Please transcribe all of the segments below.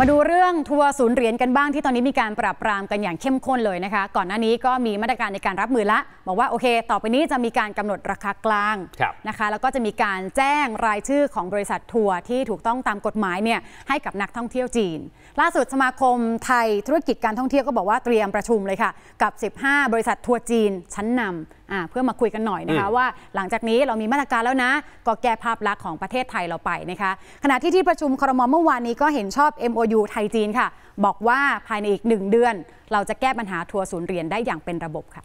มาดูเรื่องทัวร์ศูนย์เหรียญกันบ้างที่ตอนนี้มีการปรับปรามกันอย่างเข้มข้นเลยนะคะ ก่อนหน้านี้ก็มีมาตรการในการรับมือละ บอกว่าโอเค ต่อไปนี้จะมีการกำหนดราคากลางนะคะ แล้วก็จะมีการแจ้งรายชื่อของบริษัททัวร์ที่ถูกต้องตามกฎหมายเนี่ยให้กับนักท่องเที่ยวจีน ล่าสุดสมาคมไทยธุรกิจการท่องเที่ยวก็บอกว่าเตรียมประชุมเลยค่ะ กับ 15 บริษัททัวร์จีนชั้นนำเพื่อมาคุยกันหน่อยนะคะว่า หลังจากนี้เรามีมาตรการแล้วนะ ก็แก้ภาพลักษณ์ของประเทศไทยเราไปนะคะขณะที่ที่ประชุมครมเมื่อวานนี้ก็เห็นชอบ MOU ไทยจีนค่ะ บอกว่าภายในอีกหนึ่งเดือน เราจะแก้ปัญหาทัวร์ศูนย์เรียนได้อย่างเป็นระบบค่ะ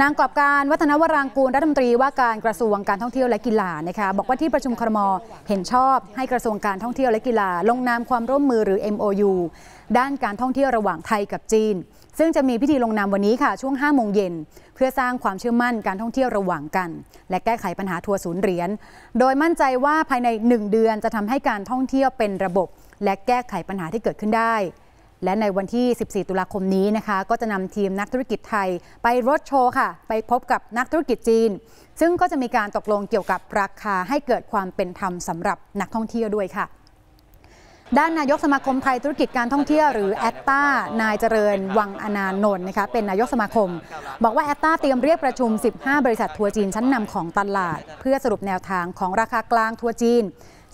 นางกอบการวัฒนวรางกูลรัฐมนตรีว่าการกระทรวงการท่องเที่ยวและกีฬานะคะบอกว่าที่ประชุมครมเห็นชอบ ให้กระทรวงการท่องเที่ยวและกีฬา ลงนามความร่วมมือหรือ MOU ด้านการท่องเที่ยวระหว่างไทยกับจีนซึ่งจะมีพิธีลงนามวันนี้ค่ะช่วง 5 โมงเย็น เพื่อสร้างความเชื่อมั่นการท่องเที่ยวระหว่างกัน และแก้ไขปัญหาทัวร์ศูนย์เหรียญ โดยมั่นใจว่าภายใน 1 เดือนจะทำให้การท่องเที่ยวเป็นระบบ และแก้ไขปัญหาที่เกิดขึ้นได้ และในวันที่ 14 ตุลาคมนี้นะคะ ก็จะนำทีมนักธุรกิจไทยไปรถโชว์ค่ะ ไปพบกับนักธุรกิจจีน ซึ่งก็จะมีการตกลงเกี่ยวกับราคาให้เกิดความเป็นธรรมสำหรับนักท่องเที่ยวด้วยค่ะด้านนายกสมาคม ไทยธุรกิจการท่องเที่ยวหรือแอตตานายเจริญวังอนานนท์นะคะเป็นนายกสมาคมบอกว่าแอตตาเตรียมเรียกประชุม 15 บริษัททัวร์จีนชั้นนำของตลาด เพื่อสรุปแนวทางของราคากลางทัวร์จีน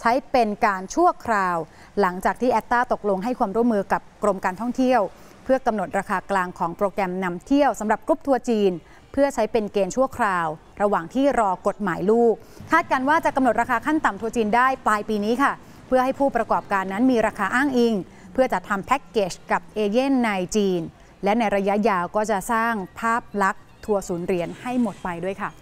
ใช้เป็นการชั่วคราว หลังจากที่แอตตาตกลงให้ความร่วมมือกับกรมการท่องเที่ยวเพื่อกำหนดราคากลางของโปรแกรมนำเที่ยวสำหรับกรุ๊ปทัวร์จีน เพื่อใช้เป็นเกณฑ์ชั่วคราว ระหว่างที่รอกฎหมายลูก คาดการว่าจะกำหนดราคาขั้นต่ำทัวร์จีนได้ปลายปีนี้ค่ะพื่อให้ผู้ประกอบการนั้นมีราคาอ้างอิง เพื่อจะทำแพ็กเกจกับเอเจนต์ในจีนและในระยะยาวก็จะสร้างภาพลักษณ์ทัวร์ศูนย์เหรียญให้หมดไปด้วยค่ะ